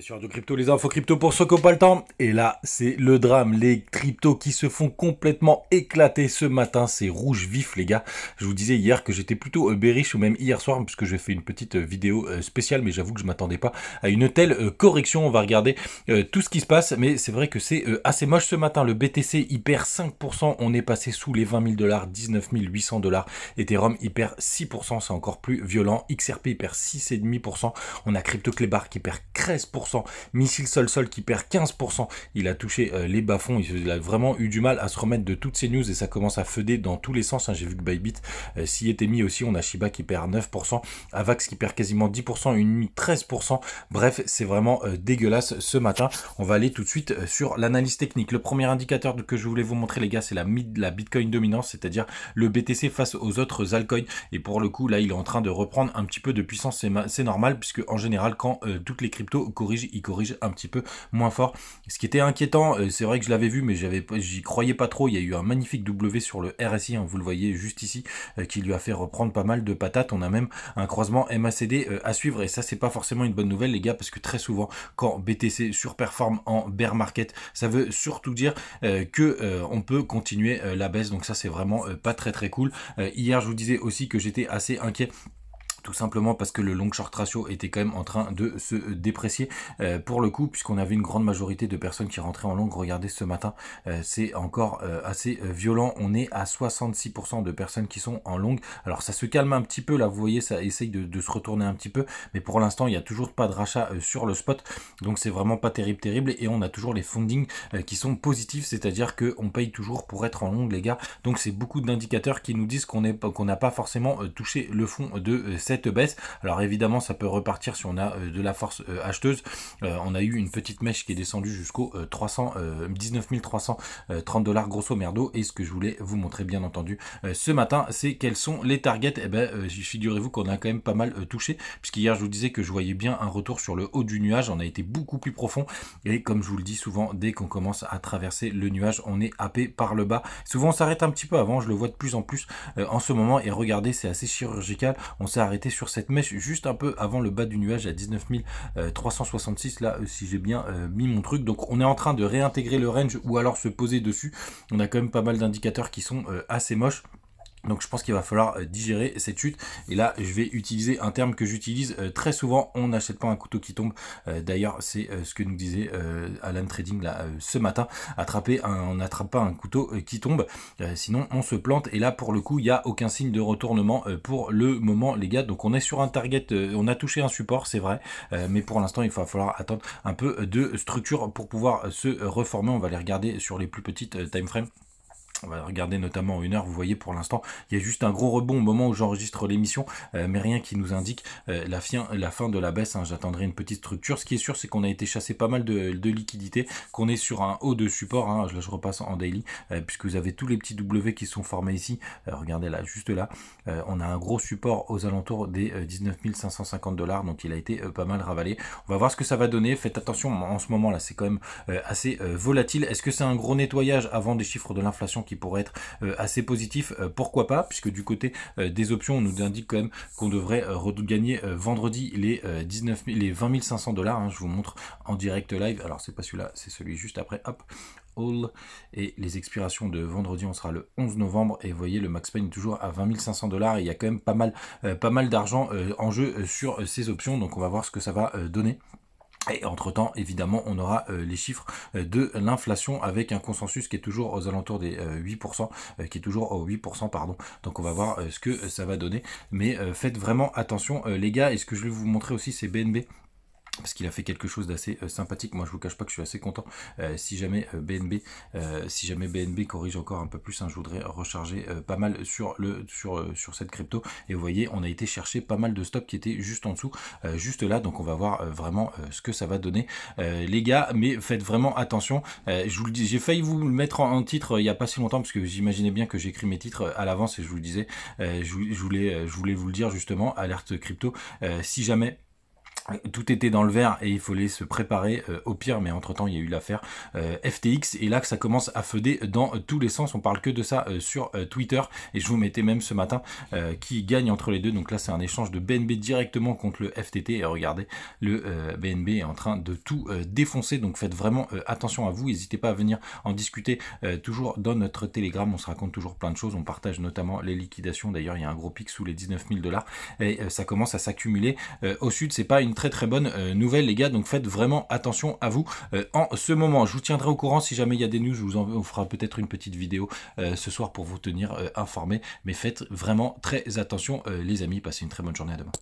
sur de crypto, les infos crypto pour ceux qui pas le temps. Et là, c'est le drame. Les cryptos qui se font complètement éclater ce matin. C'est rouge vif, les gars. Je vous disais hier que j'étais plutôt euh, beriche ou même hier soir, puisque j'ai fait une petite euh, vidéo euh, spéciale, mais j'avoue que je m'attendais pas à une telle correction. On va regarder tout ce qui se passe, mais c'est vrai que c'est assez moche ce matin. Le BTC, hyper perd 5%. On est passé sous les 20 000 dollars, 19 800 dollars. Ethereum, il perd 6%. C'est encore plus violent. XRP, il perd 6,5%. On a Crypto Clebar qui perd 13%. Missile sol-sol qui perd 15%. Il a touché euh, les bas-fonds. Il a vraiment eu du mal à se remettre de toutes ces news et ça commence à feuder dans tous les sens. Hein. J'ai vu que Bybit euh, s'y était mis aussi. On a Shiba qui perd 9%. Avax qui perd quasiment 10%. Une nuit 13%. Bref, c'est vraiment euh, dégueulasse ce matin. On va aller tout de suite sur l'analyse technique. Le premier indicateur que je voulais vous montrer, les gars, c'est la, la Bitcoin dominance, c'est-à-dire le BTC face aux autres altcoins. Et pour le coup, là, il est en train de reprendre un petit peu de puissance. C'est normal puisque en général, quand toutes les cryptos corrige, il corrige un petit peu moins fort. Ce qui était inquiétant, euh, c'est vrai que je l'avais vu, mais j'avais, j'y croyais pas trop. Il y a eu un magnifique W sur le RSI, hein, vous le voyez juste ici, euh, qui lui a fait reprendre pas mal de patates. On a même un croisement MACD euh, à suivre, et ça, c'est pas forcément une bonne nouvelle, les gars, parce que très souvent, quand BTC surperforme en bear market, ça veut surtout dire que on peut continuer la baisse. Donc ça, c'est vraiment pas très très cool. hier, je vous disais aussi que j'étais assez inquiet tout simplement parce que le long short ratio était quand même en train de se déprécier euh, pour le coup, puisqu'on avait une grande majorité de personnes qui rentraient en longue. Regardez ce matin, euh, c'est encore euh, assez violent. On est à 66% de personnes qui sont en longue. Alors ça se calme un petit peu là, vous voyez, ça essaye de, se retourner un petit peu, mais pour l'instant, il n'y a toujours pas de rachat sur le spot, donc c'est vraiment pas terrible, terrible. Et on a toujours les fondings qui sont positifs, c'est-à-dire qu'on paye toujours pour être en longue, les gars. Donc c'est beaucoup d'indicateurs qui nous disent qu'on qu'on n'a pas forcément touché le fond de cette baisse. Alors évidemment, ça peut repartir si on a euh, de la force euh, acheteuse. Euh, on a eu une petite mèche qui est descendue jusqu'au 300, 19 330 dollars grosso merdo. Et ce que je voulais vous montrer, bien entendu, ce matin, c'est quels sont les targets. et eh ben, figurez-vous qu'on a quand même pas mal touché, puisqu'hier, je vous disais que je voyais bien un retour sur le haut du nuage. On a été beaucoup plus profond. Et comme je vous le dis souvent, dès qu'on commence à traverser le nuage, on est happé par le bas. Souvent, on s'arrête un petit peu avant. Je le vois de plus en plus en ce moment. Et regardez, c'est assez chirurgical. On s'est arrêté sur cette mèche juste un peu avant le bas du nuage à 19366 euh, Là, euh, si j'ai bien euh, mis mon truc. Donc on est en train de réintégrer le range ou alors se poser dessus. On a quand même pas mal d'indicateurs qui sont assez moches. Donc je pense qu'il va falloir euh, digérer cette chute. Et là, je vais utiliser un terme que j'utilise euh, très souvent. On n'achète pas un couteau qui tombe. Euh, d'ailleurs, c'est ce que nous disait Alan Trading ce matin. Attraper on n'attrape pas un couteau qui tombe. Sinon, on se plante. Et là, pour le coup, il n'y a aucun signe de retournement pour le moment, les gars. Donc on est sur un target. On a touché un support, c'est vrai. Mais pour l'instant, il va falloir attendre un peu de structure pour pouvoir se reformer. On va les regarder sur les plus petites timeframes, on va regarder notamment une heure, vous voyez pour l'instant, il y a juste un gros rebond au moment où j'enregistre l'émission, euh, mais rien qui nous indique euh, la, fin, de la baisse. Hein. J'attendrai une petite structure. Ce qui est sûr, c'est qu'on a été chassé pas mal de, liquidités, qu'on est sur un haut de support. Hein. je repasse en daily, euh, puisque vous avez tous les petits W qui sont formés ici. regardez là, juste là, on a un gros support aux alentours des 19 550 dollars, donc il a été pas mal ravalé. On va voir ce que ça va donner. Faites attention, en ce moment là, c'est quand même assez volatile. Est-ce que c'est un gros nettoyage avant des chiffres de l'inflation qui pourrait être euh, assez positif, euh, pourquoi pas, puisque du côté euh, des options, on nous indique quand même qu'on devrait gagner vendredi les 19 les 20 500 dollars. Hein, je vous montre en direct live. Alors c'est pas celui-là, c'est celui juste après. Hop, all et les expirations de vendredi, on sera le 11 novembre et voyez le max pain toujours à 20 500 dollars. Il y a quand même pas mal, pas mal d'argent en jeu sur ces options, donc on va voir ce que ça va donner. Et entre-temps, évidemment, on aura euh, les chiffres euh, de l'inflation avec un consensus qui est toujours aux alentours des 8%, euh, qui est toujours aux 8%, pardon. Donc on va voir ce que ça va donner. Mais faites vraiment attention, les gars. Et ce que je vais vous montrer aussi, c'est BNB parce qu'il a fait quelque chose d'assez euh, sympathique. Moi, je vous cache pas que je suis assez content. Euh, si jamais BNB, euh, si jamais BNB corrige encore un peu plus, hein, je voudrais recharger pas mal sur le sur sur cette crypto. Et vous voyez, on a été chercher pas mal de stops qui étaient juste en dessous, juste là. Donc, on va voir vraiment ce que ça va donner, les gars. Mais faites vraiment attention. je vous le dis, j'ai failli vous le mettre en, titre il y a pas si longtemps parce que j'imaginais bien que j'écris mes titres à l'avance et je vous le disais. Je, je, voulais je voulais vous le dire justement. Alerte crypto. si jamais tout était dans le vert et il fallait se préparer euh, au pire, mais entre-temps il y a eu l'affaire euh, FTX et là que ça commence à feuder dans euh, tous les sens, on parle que de ça sur Twitter et je vous mettais même ce matin qui gagne entre les deux, donc là c'est un échange de BNB directement contre le FTT et regardez, le BNB est en train de tout défoncer, donc faites vraiment attention à vous, n'hésitez pas à venir en discuter toujours dans notre Telegram, on se raconte toujours plein de choses, on partage notamment les liquidations, d'ailleurs il y a un gros pic sous les 19 000 dollars et ça commence à s'accumuler au sud, c'est pas une très très bonne euh, nouvelle les gars, donc faites vraiment attention à vous euh, en ce moment. Je vous tiendrai au courant si jamais il y a des news, je vous en peut-être une petite vidéo euh, ce soir pour vous tenir informé. Mais faites vraiment très attention les amis, passez une très bonne journée à demain.